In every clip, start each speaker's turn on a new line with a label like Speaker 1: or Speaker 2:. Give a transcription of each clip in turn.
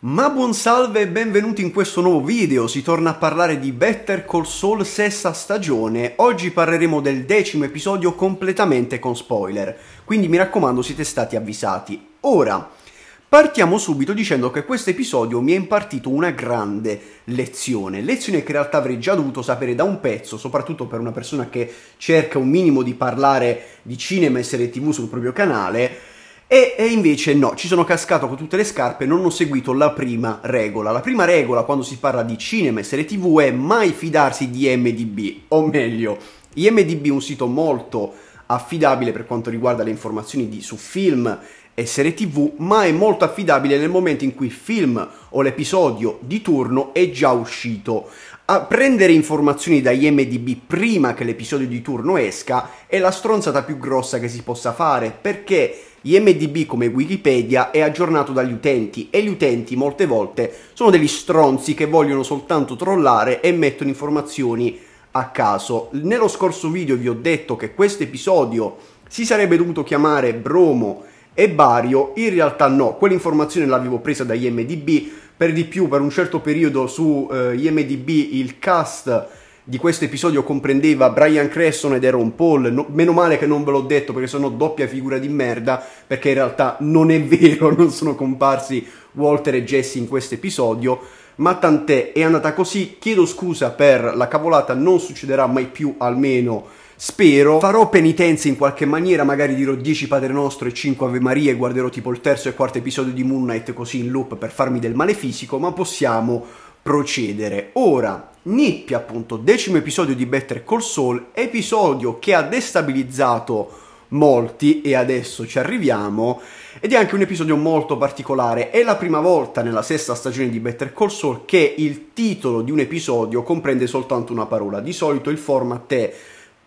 Speaker 1: Ma buon salve e benvenuti in questo nuovo video, si torna a parlare di Better Call Saul sesta stagione, oggi parleremo del decimo episodio completamente con spoiler, quindi mi raccomando siete stati avvisati. Ora, partiamo subito dicendo che questo episodio mi ha impartito una grande lezione, lezione che in realtà avrei già dovuto sapere da un pezzo, soprattutto per una persona che cerca un minimo di parlare di cinema e serie tv sul proprio canale, e, e, invece no, ci sono cascato con tutte le scarpe, non ho seguito la prima regola. La prima regola quando si parla di cinema e serie tv è mai fidarsi di IMDb, o meglio, IMDB è un sito molto affidabile per quanto riguarda le informazioni di, su film e serie tv, ma è molto affidabile nel momento in cui il film o l'episodio di turno è già uscito. A prendere informazioni da IMDB prima che l'episodio di turno esca è la stronzata più grossa che si possa fare, perché IMDB come Wikipedia è aggiornato dagli utenti e gli utenti molte volte sono degli stronzi che vogliono soltanto trollare e mettono informazioni a caso. Nello scorso video vi ho detto che questo episodio si sarebbe dovuto chiamare Bromo e Bario, in realtà no, quell'informazione l'avevo presa da IMDB, per di più per un certo periodo su eh, IMDB il cast di questo episodio comprendeva Brian Cresson ed Aaron Paul, no, meno male che non ve l'ho detto perché sono doppia figura di merda, perché in realtà non è vero, non sono comparsi Walter e Jesse in questo episodio, ma tant'è, è andata così, chiedo scusa per la cavolata, non succederà mai più almeno spero, farò penitenze in qualche maniera, magari dirò 10 Padre Nostro e 5 Ave Maria e guarderò tipo il terzo e quarto episodio di Moon Knight così in loop per farmi del male fisico, ma possiamo procedere. Ora, Nippia appunto, decimo episodio di Better Call Saul, episodio che ha destabilizzato molti e adesso ci arriviamo ed è anche un episodio molto particolare è la prima volta nella sesta stagione di Better Call Saul che il titolo di un episodio comprende soltanto una parola di solito il format è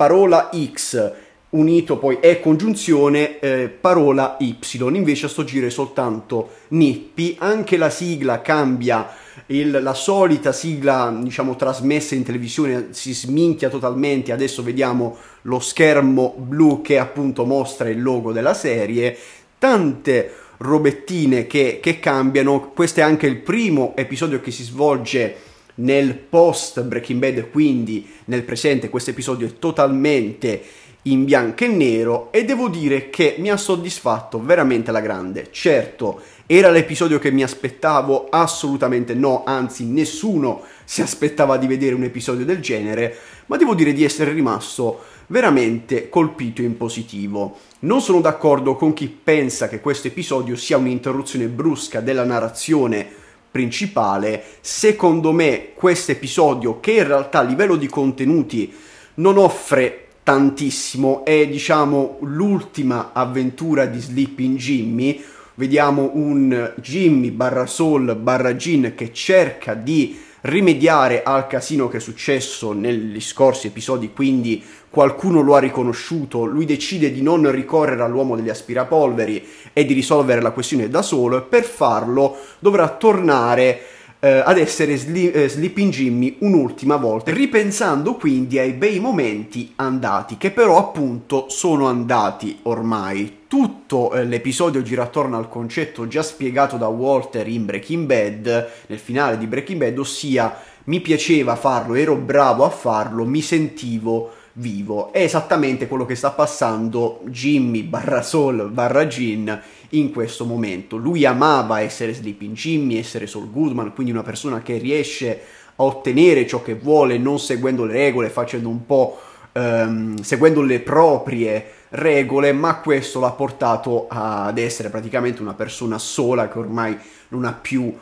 Speaker 1: parola X unito poi è congiunzione eh, parola Y, invece a sto giro è soltanto nippi, anche la sigla cambia, il, la solita sigla diciamo trasmessa in televisione si sminchia totalmente, adesso vediamo lo schermo blu che appunto mostra il logo della serie, tante robettine che, che cambiano, questo è anche il primo episodio che si svolge nel post Breaking Bad, quindi nel presente, questo episodio è totalmente in bianco e nero e devo dire che mi ha soddisfatto veramente alla grande. Certo, era l'episodio che mi aspettavo? Assolutamente no, anzi nessuno si aspettava di vedere un episodio del genere, ma devo dire di essere rimasto veramente colpito in positivo. Non sono d'accordo con chi pensa che questo episodio sia un'interruzione brusca della narrazione principale, secondo me questo episodio, che in realtà a livello di contenuti non offre tantissimo, è diciamo l'ultima avventura di Sleeping Jimmy, vediamo un Jimmy barra Soul barra Gin che cerca di rimediare al casino che è successo negli scorsi episodi, quindi qualcuno lo ha riconosciuto, lui decide di non ricorrere all'uomo degli aspirapolveri e di risolvere la questione da solo e per farlo dovrà tornare eh, ad essere sli- eh, Sleeping Jimmy un'ultima volta, ripensando quindi ai bei momenti andati, che però appunto sono andati ormai. Tutto eh, l'episodio gira attorno al concetto già spiegato da Walter in Breaking Bad, nel finale di Breaking Bad, ossia mi piaceva farlo, ero bravo a farlo, mi sentivo vivo. È esattamente quello che sta passando Jimmy barra Sol barra Gin in questo momento. Lui amava essere Sleeping Jimmy, essere Sol Goodman, quindi una persona che riesce a ottenere ciò che vuole non seguendo le regole, facendo un po' ehm, seguendo le proprie regole, ma questo l'ha portato ad essere praticamente una persona sola che ormai non ha più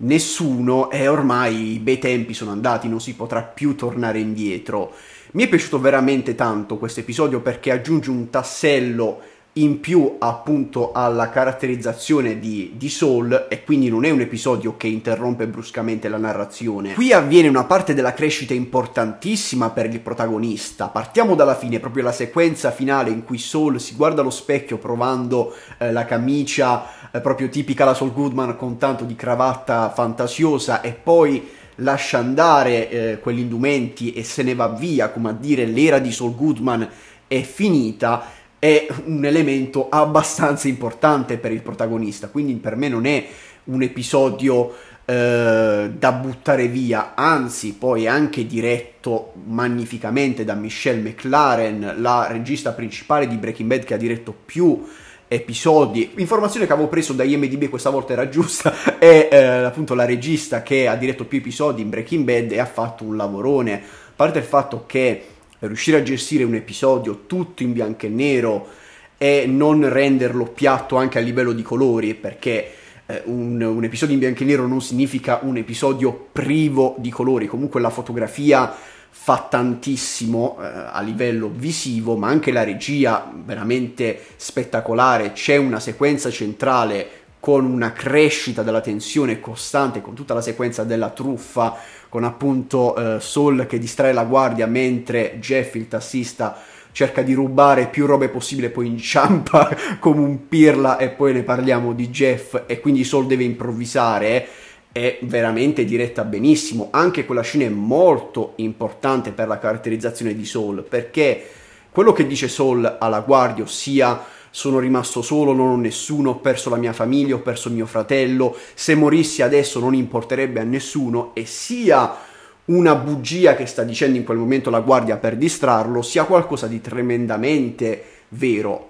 Speaker 1: nessuno e ormai i bei tempi sono andati, non si potrà più tornare indietro. Mi è piaciuto veramente tanto questo episodio perché aggiunge un tassello in più appunto alla caratterizzazione di, di, Soul e quindi non è un episodio che interrompe bruscamente la narrazione. Qui avviene una parte della crescita importantissima per il protagonista. Partiamo dalla fine, proprio la sequenza finale in cui Soul si guarda allo specchio provando eh, la camicia eh, proprio tipica la Soul Goodman con tanto di cravatta fantasiosa e poi lascia andare eh, quegli indumenti e se ne va via, come a dire l'era di Saul Goodman è finita, è un elemento abbastanza importante per il protagonista, quindi per me non è un episodio eh, da buttare via, anzi poi anche diretto magnificamente da Michelle McLaren, la regista principale di Breaking Bad che ha diretto più episodi. Informazione che avevo preso da IMDB questa volta era giusta. È eh, appunto la regista che ha diretto più episodi in Breaking Bad e ha fatto un lavorone. A parte il fatto che riuscire a gestire un episodio tutto in bianco e nero e non renderlo piatto anche a livello di colori, perché eh, un, un episodio in bianco e nero non significa un episodio privo di colori, comunque la fotografia fa tantissimo eh, a livello visivo, ma anche la regia veramente spettacolare, c'è una sequenza centrale con una crescita della tensione costante, con tutta la sequenza della truffa, con appunto eh, Saul che distrae la guardia mentre Jeff, il tassista, cerca di rubare più robe possibile, poi inciampa come un pirla e poi ne parliamo di Jeff e quindi Saul deve improvvisare. Eh è veramente diretta benissimo. Anche quella scena è molto importante per la caratterizzazione di Saul, perché quello che dice Saul alla guardia, ossia sono rimasto solo, non ho nessuno, ho perso la mia famiglia, ho perso mio fratello, se morissi adesso non importerebbe a nessuno, e sia una bugia che sta dicendo in quel momento la guardia per distrarlo, sia qualcosa di tremendamente vero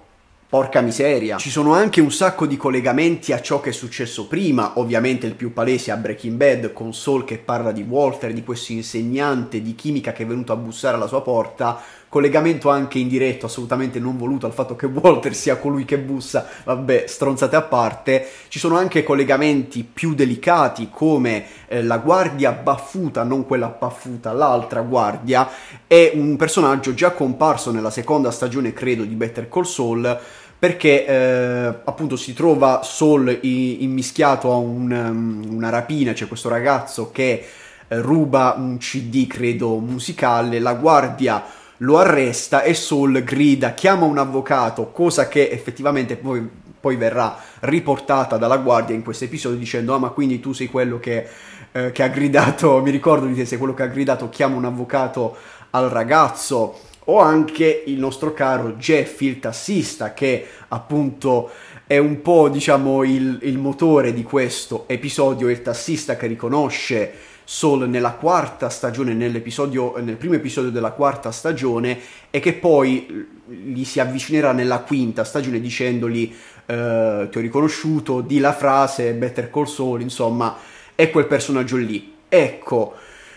Speaker 1: Porca miseria. Ci sono anche un sacco di collegamenti a ciò che è successo prima, ovviamente il più palese a Breaking Bad, con Saul che parla di Walter, di questo insegnante di chimica che è venuto a bussare alla sua porta, collegamento anche indiretto, assolutamente non voluto, al fatto che Walter sia colui che bussa, vabbè, stronzate a parte, ci sono anche collegamenti più delicati come eh, la guardia baffuta, non quella baffuta, l'altra guardia, è un personaggio già comparso nella seconda stagione, credo, di Better Call Saul, perché eh, appunto si trova Saul immischiato a un, um, una rapina, c'è cioè questo ragazzo che eh, ruba un CD, credo, musicale, la guardia lo arresta e Saul grida, chiama un avvocato, cosa che effettivamente poi, poi verrà riportata dalla guardia in questo episodio dicendo ah ma quindi tu sei quello che, eh, che ha gridato, mi ricordo di te, sei quello che ha gridato chiama un avvocato al ragazzo o anche il nostro caro Jeff il tassista che appunto è un po' diciamo il, il motore di questo episodio, il tassista che riconosce Saul nella quarta stagione, nel primo episodio della quarta stagione, e che poi gli si avvicinerà nella quinta stagione dicendogli eh, ti ho riconosciuto, di la frase, Better Call Saul, insomma, è quel personaggio lì. Ecco,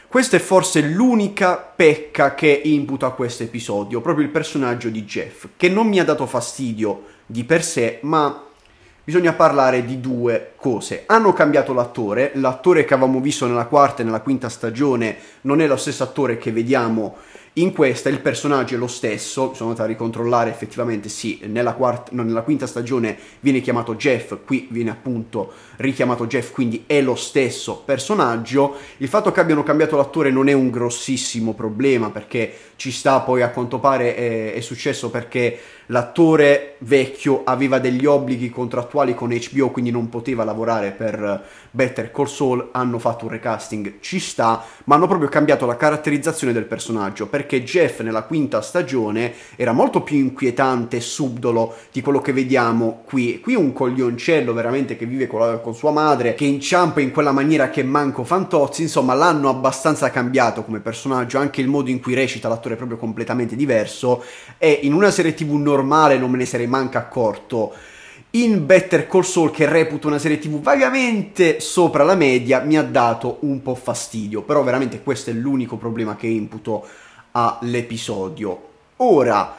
Speaker 1: questa è forse l'unica pecca che imputo a questo episodio, proprio il personaggio di Jeff, che non mi ha dato fastidio di per sé, ma bisogna parlare di due cose. Hanno cambiato l'attore, l'attore che avevamo visto nella quarta e nella quinta stagione non è lo stesso attore che vediamo in questa il personaggio è lo stesso, sono andato a ricontrollare effettivamente sì, nella, quart- no, nella quinta stagione viene chiamato Jeff, qui viene appunto richiamato Jeff, quindi è lo stesso personaggio. Il fatto che abbiano cambiato l'attore non è un grossissimo problema perché ci sta poi a quanto pare è, è successo perché l'attore vecchio aveva degli obblighi contrattuali con HBO, quindi non poteva lavorare per Better Call Saul, hanno fatto un recasting, ci sta, ma hanno proprio cambiato la caratterizzazione del personaggio perché Jeff nella quinta stagione era molto più inquietante e subdolo di quello che vediamo qui. Qui un coglioncello veramente che vive con, con sua madre, che inciampa in quella maniera che manco Fantozzi, insomma l'hanno abbastanza cambiato come personaggio, anche il modo in cui recita l'attore è proprio completamente diverso e in una serie tv normale non me ne sarei manca accorto. In Better Call Saul, che reputo una serie tv vagamente sopra la media, mi ha dato un po' fastidio, però veramente questo è l'unico problema che imputo all'episodio. Ora,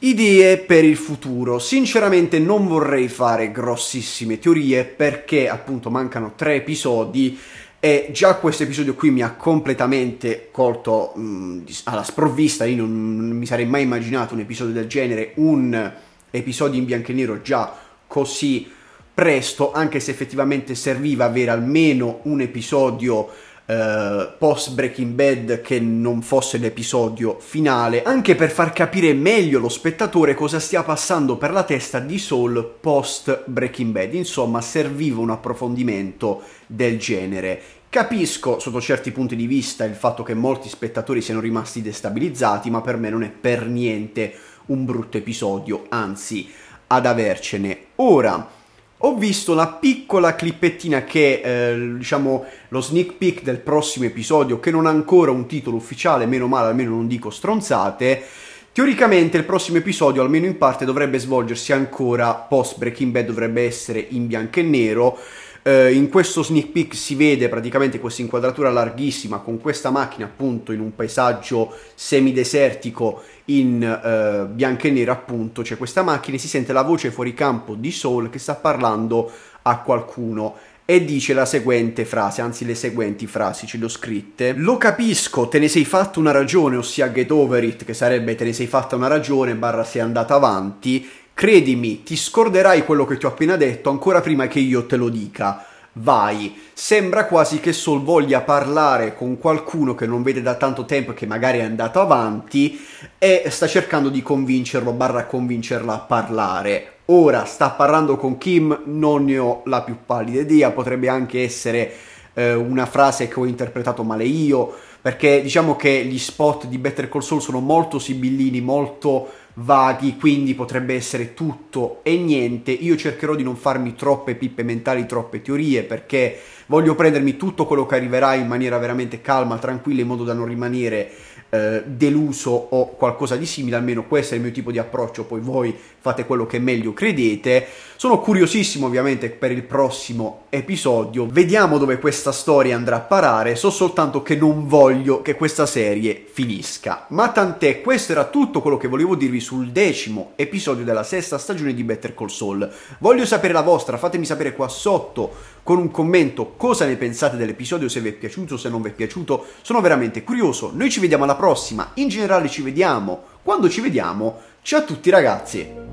Speaker 1: idee per il futuro. Sinceramente non vorrei fare grossissime teorie perché appunto mancano tre episodi e già questo episodio qui mi ha completamente colto mh, alla sprovvista, io non, non, mi sarei mai immaginato un episodio del genere, un episodio in bianco e nero già così presto, anche se effettivamente serviva avere almeno un episodio eh, post Breaking Bad che non fosse l'episodio finale, anche per far capire meglio lo spettatore cosa stia passando per la testa di Saul post Breaking Bad. Insomma, serviva un approfondimento del genere. Capisco sotto certi punti di vista il fatto che molti spettatori siano rimasti destabilizzati, ma per me non è per niente un brutto episodio, anzi ad avercene. Ora, ho visto la piccola clippettina che è eh, diciamo lo sneak peek del prossimo episodio che non ha ancora un titolo ufficiale, meno male, almeno non dico stronzate. Teoricamente il prossimo episodio, almeno in parte, dovrebbe svolgersi ancora post Breaking Bad, dovrebbe essere in bianco e nero. Eh, in questo sneak peek si vede praticamente questa inquadratura larghissima con questa macchina appunto in un paesaggio semidesertico in eh, bianco e nero appunto c'è questa macchina e si sente la voce fuori campo di Soul che sta parlando a qualcuno e dice la seguente frase, anzi le seguenti frasi, ce le ho scritte. Lo capisco, te ne sei fatta una ragione, ossia get over it, che sarebbe te ne sei fatta una ragione, barra sei andata avanti, Credimi, ti scorderai quello che ti ho appena detto ancora prima che io te lo dica. Vai. Sembra quasi che Sol voglia parlare con qualcuno che non vede da tanto tempo e che magari è andato avanti e sta cercando di convincerlo barra convincerla a parlare. Ora sta parlando con Kim, non ne ho la più pallida idea, potrebbe anche essere eh, una frase che ho interpretato male io, perché diciamo che gli spot di Better Call Saul sono molto sibillini, molto vaghi, quindi potrebbe essere tutto e niente. Io cercherò di non farmi troppe pippe mentali, troppe teorie, perché voglio prendermi tutto quello che arriverà in maniera veramente calma, tranquilla, in modo da non rimanere eh, deluso o qualcosa di simile, almeno questo è il mio tipo di approccio, poi voi fate quello che meglio credete. Sono curiosissimo ovviamente per il prossimo episodio, vediamo dove questa storia andrà a parare, so soltanto che non voglio che questa serie finisca. Ma tant'è, questo era tutto quello che volevo dirvi sul decimo episodio della sesta stagione di Better Call Saul. Voglio sapere la vostra, fatemi sapere qua sotto con un commento cosa ne pensate dell'episodio, se vi è piaciuto, se non vi è piaciuto, sono veramente curioso. Noi ci vediamo alla prossima, in generale ci vediamo, quando ci vediamo, ciao a tutti ragazzi!